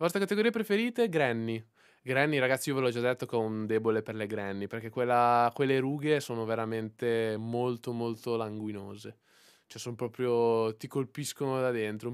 La vostra categoria preferita è Granny. Granny, ragazzi, io ve l'ho già detto che ho un debole per le Granny, perché quella, quelle rughe sono veramente molto, molto languinose. Cioè, sono proprio... ti colpiscono da dentro.